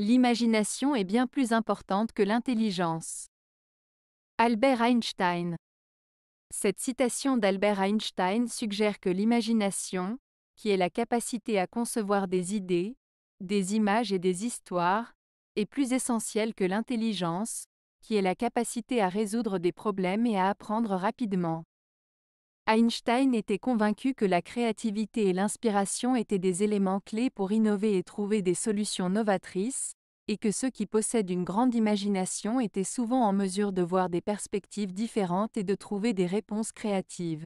L'imagination est bien plus importante que l'intelligence. Albert Einstein Cette citation d'Albert Einstein suggère que l'imagination, qui est la capacité à concevoir des idées, des images et des histoires, est plus essentielle que l'intelligence, qui est la capacité à résoudre des problèmes et à apprendre rapidement. Einstein était convaincu que la créativité et l'inspiration étaient des éléments clés pour innover et trouver des solutions novatrices, et que ceux qui possèdent une grande imagination étaient souvent en mesure de voir des perspectives différentes et de trouver des réponses créatives.